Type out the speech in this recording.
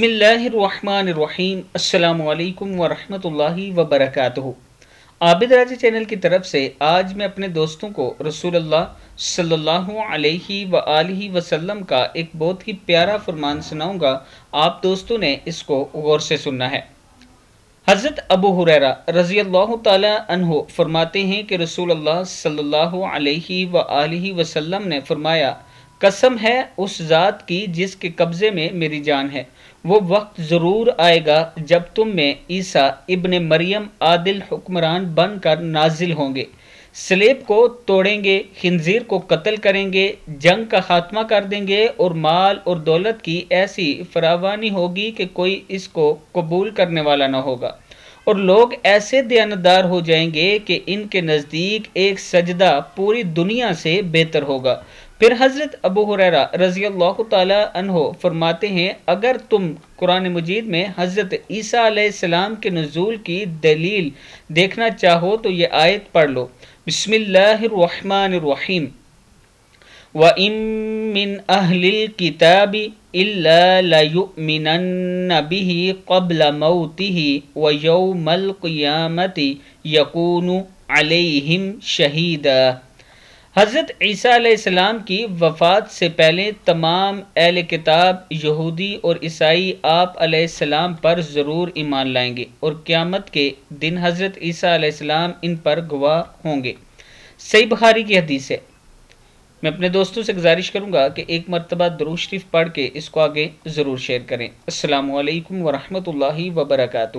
بسم اللہ الرحمن الرحیم السلام علیکم ورحمۃ اللہ وبرکاتہ عابد راجہ چینل کی طرف سے آج میں اپنے دوستوں کو رسول اللہ صلی اللہ علیہ و وسلم کا ایک بہت ہی پیارا فرمان سناؤں گا آپ دوستوں نے اس کو غور سے سننا ہے حضرت ابو حریرہ رضی اللہ تعالیٰ عنہ فرماتے ہیں کہ رسول اللہ صلی اللہ علیہ و وسلم نے فرمایا قسم ہے اس ذات کی جس کے قبضے میں میری جان ہے وہ وقت ضرور آئے گا جب تم میں عیسیٰ ابن مریم عادل حکمران بن کر نازل ہوں گے سلیب کو توڑیں گے خنزیر کو قتل کریں گے جنگ کا خاتمہ کر دیں گے اور مال اور دولت کی ایسی فراوانی ہوگی کہ کوئی اس کو قبول کرنے والا نہ ہوگا اور لوگ ایسے دیاندار ہو جائیں گے کہ ان کے نزدیک ایک سجدہ پوری دنیا سے بہتر ہوگا پھر حضرت ابو حریرہ رضی اللہ تعالیٰ عنہ فرماتے ہیں اگر تم قرآن مجید میں حضرت عیسیٰ علیہ السلام کے نزول کی دلیل دیکھنا چاہو تو یہ آیت پڑھ لو بسم اللہ الرحمن الرحیم وَإِن مِّنْ أَهْلِ الْكِتَابِ إِلَّا لَيُؤْمِنَنَّ بِهِ قَبْلَ مَوْتِهِ وَيَوْمَ الْقِيَامَةِ يَكُونُ عَلَيْهِمْ شَهِيدًا حضرت عیسیٰ علیہ السلام کی وفات سے پہلے تمام اہل کتاب یہودی اور عیسائی آپ علیہ السلام پر ضرور ایمان لائیں گے اور قیامت کے دن حضرت عیسیٰ علیہ السلام ان پر گواہ ہوں گے صحیح بخاری کی حدیث ہے میں اپنے دوستوں سے گزارش کروں گا کہ ایک مرتبہ دروش شریف پڑھ کے اس کو آگے ضرور شیئر کریں السلام علیکم ورحمۃ اللہ وبرکاتہ